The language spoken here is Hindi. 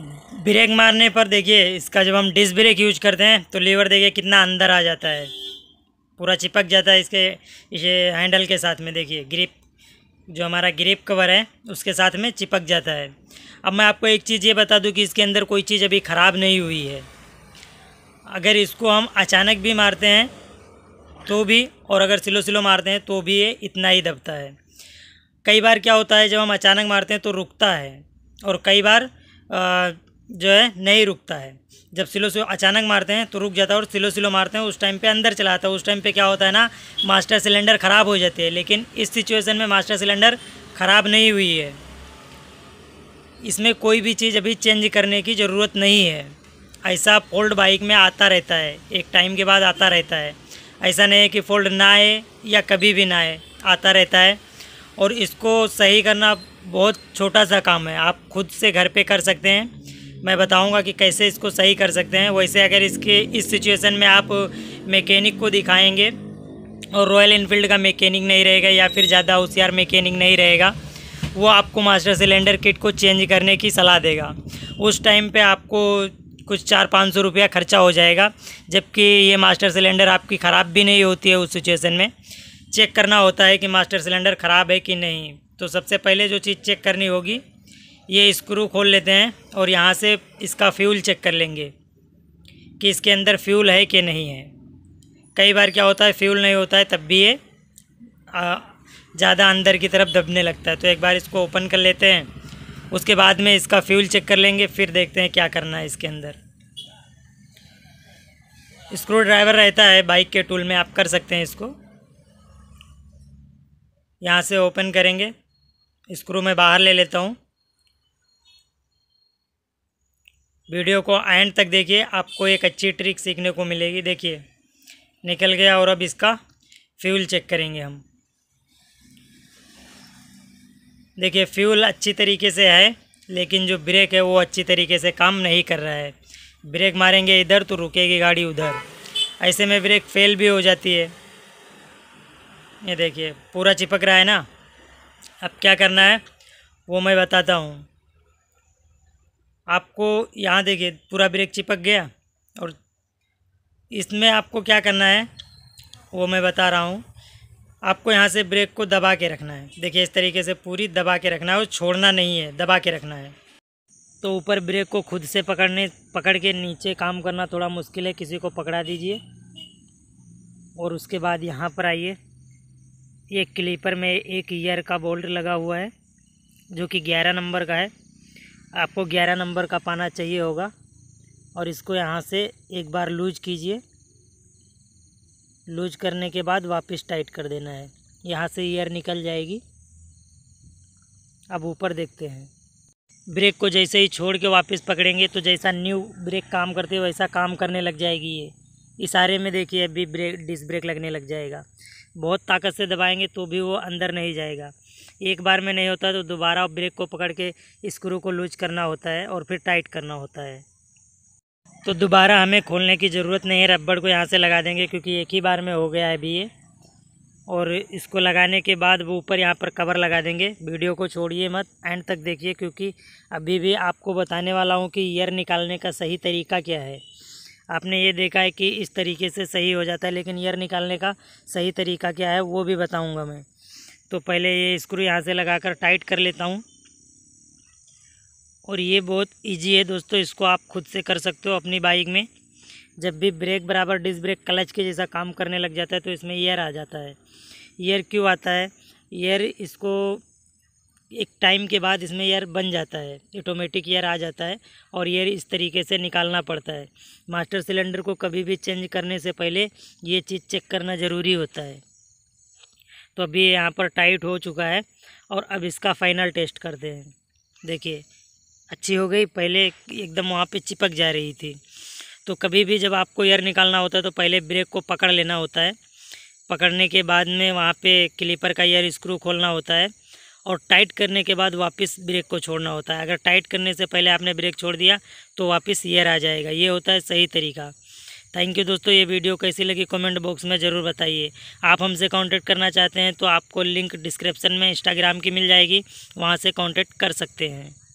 ब्रेक मारने पर देखिए इसका जब हम डिस्क ब्रेक यूज करते हैं तो लीवर देखिए कितना अंदर आ जाता है पूरा चिपक जाता है इसके इसे हैंडल के साथ में देखिए ग्रिप जो हमारा ग्रिप कवर है उसके साथ में चिपक जाता है अब मैं आपको एक चीज़ ये बता दूं कि इसके अंदर कोई चीज़ अभी ख़राब नहीं हुई है अगर इसको हम अचानक भी मारते हैं तो भी और अगर सिलो सिलो मारते हैं तो भी ये इतना ही दबता है कई बार क्या होता है जब हम अचानक मारते हैं तो रुकता है और कई बार जो है नहीं रुकता है जब सिलो सिलो अचानक मारते हैं तो रुक जाता है और सिलो सिलो मारते हैं उस टाइम पे अंदर चला आता है उस टाइम पे क्या होता है ना मास्टर सिलेंडर ख़राब हो जाती है लेकिन इस सिचुएशन में मास्टर सिलेंडर ख़राब नहीं हुई है इसमें कोई भी चीज़ अभी चेंज करने की ज़रूरत नहीं है ऐसा फोल्ड बाइक में आता रहता है एक टाइम के बाद आता रहता है ऐसा नहीं है कि फोल्ड ना आए या कभी भी ना आए आता रहता है और इसको सही करना बहुत छोटा सा काम है आप खुद से घर पे कर सकते हैं मैं बताऊंगा कि कैसे इसको सही कर सकते हैं वैसे अगर इसके इस सिचुएशन में आप मैकेनिक को दिखाएंगे और रॉयल इनफील्ड का मैकेनिक नहीं रहेगा या फिर ज़्यादा होशियार मैकेनिक नहीं रहेगा वो आपको मास्टर सिलेंडर किट को चेंज करने की सलाह देगा उस टाइम पर आपको कुछ चार पाँच सौ रुपया खर्चा हो जाएगा जबकि ये मास्टर सिलेंडर आपकी ख़राब भी नहीं होती है उस सिचुएशन में चेक करना होता है कि मास्टर सिलेंडर ख़राब है कि नहीं तो सबसे पहले जो चीज़ चेक करनी होगी ये स्क्रू खोल लेते हैं और यहाँ से इसका फ्यूल चेक कर लेंगे कि इसके अंदर फ्यूल है कि नहीं है कई बार क्या होता है फ्यूल नहीं होता है तब भी ये ज़्यादा अंदर की तरफ दबने लगता है तो एक बार इसको ओपन कर लेते हैं उसके बाद में इसका फ्यूल चेक कर लेंगे फिर देखते हैं क्या करना है इसके अंदर स्क्रू ड्राइवर रहता है बाइक के टूल में आप कर सकते हैं इसको यहाँ से ओपन करेंगे स्क्रू मैं बाहर ले लेता हूँ वीडियो को एंड तक देखिए आपको एक अच्छी ट्रिक सीखने को मिलेगी देखिए निकल गया और अब इसका फ्यूल चेक करेंगे हम देखिए फ्यूल अच्छी तरीके से है लेकिन जो ब्रेक है वो अच्छी तरीके से काम नहीं कर रहा है ब्रेक मारेंगे इधर तो रुकेगी गाड़ी उधर ऐसे में ब्रेक फेल भी हो जाती है ये देखिए पूरा चिपक रहा है ना अब क्या करना है वो मैं बताता हूँ आपको यहाँ देखिए पूरा ब्रेक चिपक गया और इसमें आपको क्या करना है वो मैं बता रहा हूँ आपको यहाँ से ब्रेक को दबा के रखना है देखिए इस तरीके से पूरी दबा के रखना है और छोड़ना नहीं है दबा के रखना है तो ऊपर ब्रेक को खुद से पकड़ने पकड़ के नीचे काम करना थोड़ा मुश्किल है किसी को पकड़ा दीजिए और उसके बाद यहाँ पर आइए एक क्लीपर में एक ईयर का बोल्ट लगा हुआ है जो कि ग्यारह नंबर का है आपको ग्यारह नंबर का पाना चाहिए होगा और इसको यहाँ से एक बार लूज कीजिए लूज करने के बाद वापस टाइट कर देना है यहाँ से ईयर निकल जाएगी अब ऊपर देखते हैं ब्रेक को जैसे ही छोड़ के वापस पकड़ेंगे तो जैसा न्यू ब्रेक काम करते वैसा काम करने लग जाएगी ये इशारे में देखिए अभी ब्रेक डिस्क ब्रेक लगने लग जाएगा बहुत ताकत से दबाएंगे तो भी वो अंदर नहीं जाएगा एक बार में नहीं होता तो दोबारा ब्रेक को पकड़ के स्क्रू को लूज करना होता है और फिर टाइट करना होता है तो दोबारा हमें खोलने की ज़रूरत नहीं है रबड़ को यहाँ से लगा देंगे क्योंकि एक ही बार में हो गया है अभी ये और इसको लगाने के बाद वो ऊपर यहाँ पर कवर लगा देंगे वीडियो को छोड़िए मत एंड तक देखिए क्योंकि अभी भी आपको बताने वाला हूँ कि ईयर निकालने का सही तरीका क्या है आपने ये देखा है कि इस तरीके से सही हो जाता है लेकिन ईयर निकालने का सही तरीका क्या है वो भी बताऊँगा मैं तो पहले ये स्क्रू यहाँ से लगा कर टाइट कर लेता हूँ और ये बहुत इजी है दोस्तों इसको आप खुद से कर सकते हो अपनी बाइक में जब भी ब्रेक बराबर डिस्क ब्रेक क्लच के जैसा काम करने लग जाता है तो इसमें ईयर आ जाता है ईयर क्यों आता है ईयर इसको एक टाइम के बाद इसमें एयर बन जाता है ऑटोमेटिक एयर आ जाता है और एयर इस तरीके से निकालना पड़ता है मास्टर सिलेंडर को कभी भी चेंज करने से पहले ये चीज़ चेक करना ज़रूरी होता है तो अभी यहाँ पर टाइट हो चुका है और अब इसका फाइनल टेस्ट करते हैं देखिए अच्छी हो गई पहले एकदम वहाँ पे चिपक जा रही थी तो कभी भी जब आपको एयर निकालना होता है तो पहले ब्रेक को पकड़ लेना होता है पकड़ने के बाद में वहाँ पे क्लीपर का एयर स्क्रू खोलना होता है और टाइट करने के बाद वापस ब्रेक को छोड़ना होता है अगर टाइट करने से पहले आपने ब्रेक छोड़ दिया तो वापस ईयर आ जाएगा ये होता है सही तरीका थैंक यू दोस्तों ये वीडियो कैसी लगी कमेंट बॉक्स में ज़रूर बताइए आप हमसे कांटेक्ट करना चाहते हैं तो आपको लिंक डिस्क्रिप्शन में इंस्टाग्राम की मिल जाएगी वहाँ से कांटेक्ट कर सकते हैं